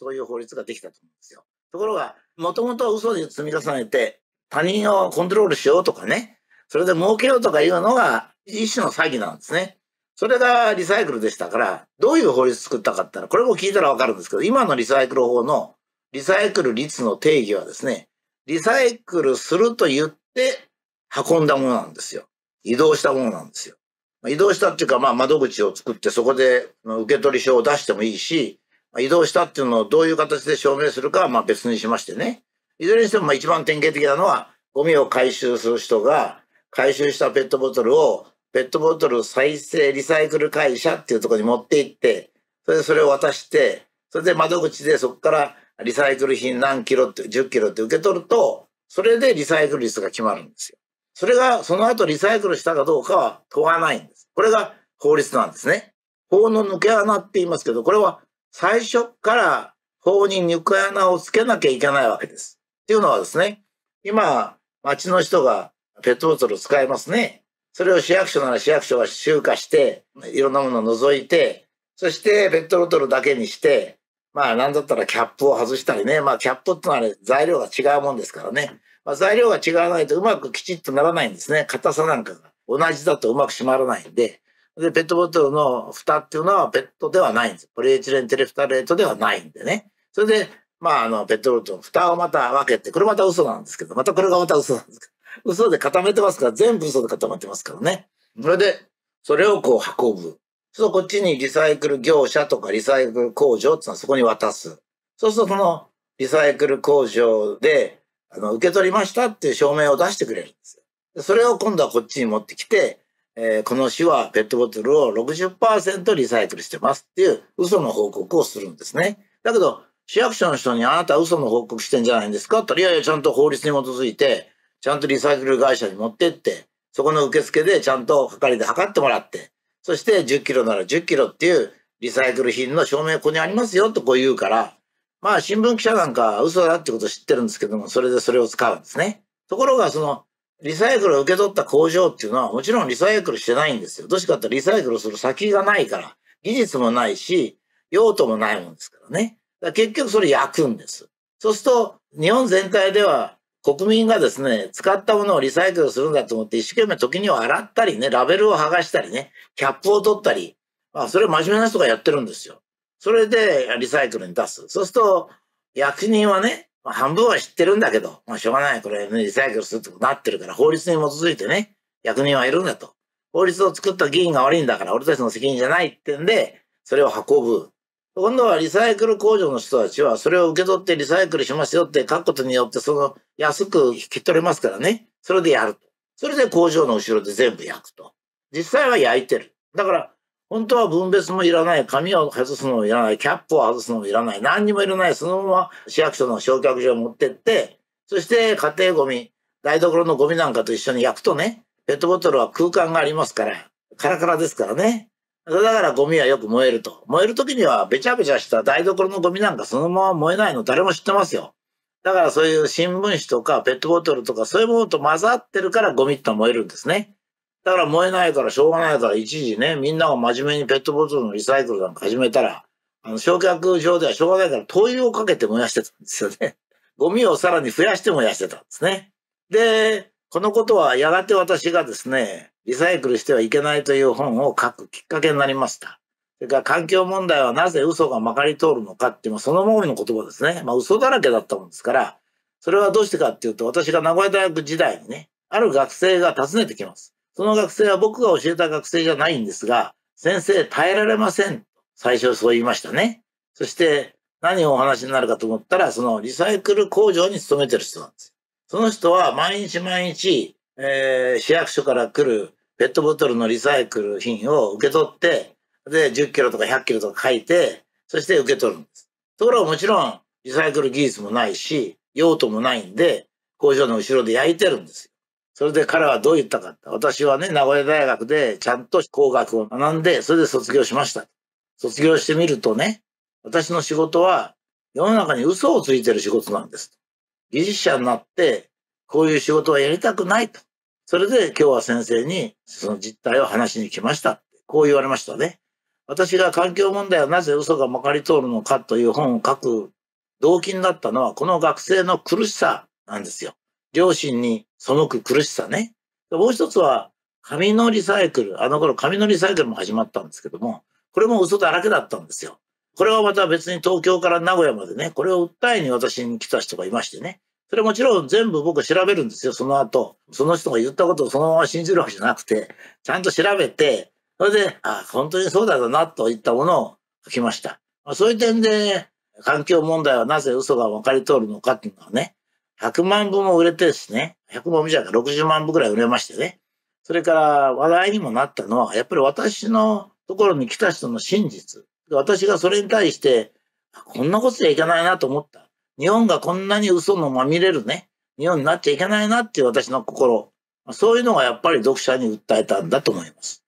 そういう法律ができたと思うんですよ。ところが、もともとは嘘で積み重ねて、他人をコントロールしようとかね、それで儲けようとかいうのが一種の詐欺なんですね。それがリサイクルでしたから、どういう法律作ったかったら、これも聞いたらわかるんですけど、今のリサイクル法のリサイクル率の定義はですね、リサイクルすると言って運んだものなんですよ。移動したものなんですよ。移動したっていうか、まあ窓口を作ってそこで受け取り書を出してもいいし、移動したっていうのをどういう形で証明するかはまあ別にしましてね。いずれにしてもまあ一番典型的なのは、ゴミを回収する人が、回収したペットボトルを、ペットボトル再生リサイクル会社っていうところに持って行って、それでそれを渡して、それで窓口でそこからリサイクル品何キロって、10キロって受け取ると、それでリサイクル率が決まるんですよ。それが、その後リサイクルしたかどうかは問わないんです。これが法律なんですね。法の抜け穴って言いますけど、これは最初から法に肉穴をつけなきゃいけないわけです。っていうのはですね、今、町の人がペットボトル使いますね。それを市役所なら市役所が集荷して、いろんなものを除いて、そしてペットボトルだけにして、まあなんだったらキャップを外したりね。まあキャップってのは、ね、材料が違うもんですからね。まあ、材料が違わないとうまくきちっとならないんですね。硬さなんかが。同じだとうまく締まらないんで。で、ペットボトルの蓋っていうのはペットではないんです。ポリエチレンテレフタレートではないんでね。それで、まあ、あの、ペットボトルの蓋をまた分けて、これまた嘘なんですけど、またこれがまた嘘なんですけど、嘘で固めてますから、全部嘘で固まってますからね。それで、それをこう運ぶ。そうこっちにリサイクル業者とかリサイクル工場っていうのはそこに渡す。そうすると、そのリサイクル工場で、あの、受け取りましたっていう証明を出してくれるんですよ。それを今度はこっちに持ってきて、えー、この市はペットボトルを60%リサイクルしてますっていう嘘の報告をするんですね。だけど、市役所の人にあなた嘘の報告してんじゃないんですかと、りあえずちゃんと法律に基づいて、ちゃんとリサイクル会社に持ってって、そこの受付でちゃんと係で測ってもらって、そして10キロなら10キロっていうリサイクル品の証明ここにありますよとこう言うから、まあ新聞記者なんか嘘だってこと知ってるんですけども、それでそれを使うんですね。ところがそのリサイクルを受け取った工場っていうのはもちろんリサイクルしてないんですよ。どうしかってリサイクルする先がないから、技術もないし、用途もないもんですからね。ら結局それ焼くんです。そうすると、日本全体では国民がですね、使ったものをリサイクルするんだと思って一生懸命時には洗ったりね、ラベルを剥がしたりね、キャップを取ったり、まあそれ真面目な人がやってるんですよ。それでリサイクルに出す。そうすると、役人はね、まあ、半分は知ってるんだけど、まあ、しょうがない。これ、ね、リサイクルするってことになってるから、法律に基づいてね、役人はいるんだと。法律を作った議員が悪いんだから、俺たちの責任じゃないってんで、それを運ぶ。今度はリサイクル工場の人たちは、それを受け取ってリサイクルしますよって書くことによって、その安く引き取れますからね。それでやると。それで工場の後ろで全部焼くと。実際は焼いてる。だから、本当は分別もいらない、紙を外すのもいらない、キャップを外すのもいらない、何にもいらない、そのまま市役所の焼却所を持ってって、そして家庭ゴミ、台所のゴミなんかと一緒に焼くとね、ペットボトルは空間がありますから、カラカラですからね。だからゴミはよく燃えると。燃える時にはべちゃべちゃした台所のゴミなんかそのまま燃えないの誰も知ってますよ。だからそういう新聞紙とかペットボトルとかそういうものと混ざってるからゴミって燃えるんですね。だから燃えないからしょうがないから一時ね、みんなが真面目にペットボトルのリサイクルなんか始めたら、あの、焼却場ではしょうがないから灯油をかけて燃やしてたんですよね。ゴミをさらに増やして燃やしてたんですね。で、このことはやがて私がですね、リサイクルしてはいけないという本を書くきっかけになりました。それから環境問題はなぜ嘘がまかり通るのかっていう、そのままの言葉ですね。まあ嘘だらけだったもんですから、それはどうしてかっていうと、私が名古屋大学時代にね、ある学生が訪ねてきます。その学生は僕が教えた学生じゃないんですが、先生耐えられません。最初そう言いましたね。そして何をお話になるかと思ったら、そのリサイクル工場に勤めてる人なんです。その人は毎日毎日、えー、市役所から来るペットボトルのリサイクル品を受け取って、で、10キロとか100キロとか書いて、そして受け取るんです。ところはもちろん、リサイクル技術もないし、用途もないんで、工場の後ろで焼いてるんですよ。それで彼はどう言ったか。私はね、名古屋大学でちゃんと工学を学んで、それで卒業しました。卒業してみるとね、私の仕事は世の中に嘘をついてる仕事なんです。技術者になって、こういう仕事はやりたくないと。それで今日は先生にその実態を話しに来ました。こう言われましたね。私が環境問題はなぜ嘘がまかり通るのかという本を書く動機になったのは、この学生の苦しさなんですよ。両親に背く苦しさね。もう一つは、紙のリサイクル。あの頃、紙のリサイクルも始まったんですけども、これも嘘だらけだったんですよ。これはまた別に東京から名古屋までね、これを訴えに私に来た人がいましてね。それもちろん全部僕調べるんですよ、その後。その人が言ったことをそのまま信じるわけじゃなくて、ちゃんと調べて、それで、あ、本当にそうだな、といったものを書きました。そういう点で、環境問題はなぜ嘘が分かり通るのかっていうのはね、100万部も売れてですね、100万部じゃなくて60万部ぐらい売れましてね、それから話題にもなったのは、やっぱり私のところに来た人の真実。私がそれに対して、こんなことじゃいけないなと思った。日本がこんなに嘘のまみれるね、日本になっちゃいけないなっていう私の心。そういうのがやっぱり読者に訴えたんだと思います。